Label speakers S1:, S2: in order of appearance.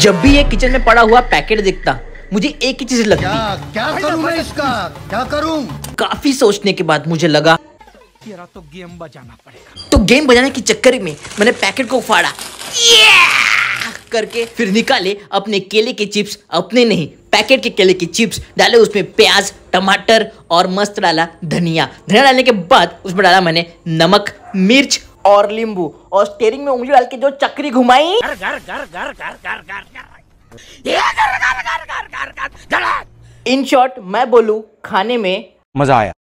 S1: जब भी ये किचन में पड़ा हुआ पैकेट दिखता मुझे एक ही चीज लगती क्या, क्या करूं मैं इसका क्या करूं काफी सोचने के बाद मुझे लगा
S2: तो गेम बजाना
S1: पड़ेगा तो गेम बजाने के चक्कर में मैंने पैकेट को फाड़ा करके फिर निकाले अपने केले के चिप्स अपने नहीं पैकेट के केले के चिप्स डाले उसमें प्याज टमाटर और मस्त डाला धनिया धनिया डालने के बाद उसमें डाला मैंने नमक मिर्च और लींबू और स्टेरिंग में उंगली डाल के जो चक्री घुमाई इन शॉर्ट मैं बोलू
S3: खाने में
S4: मजा आया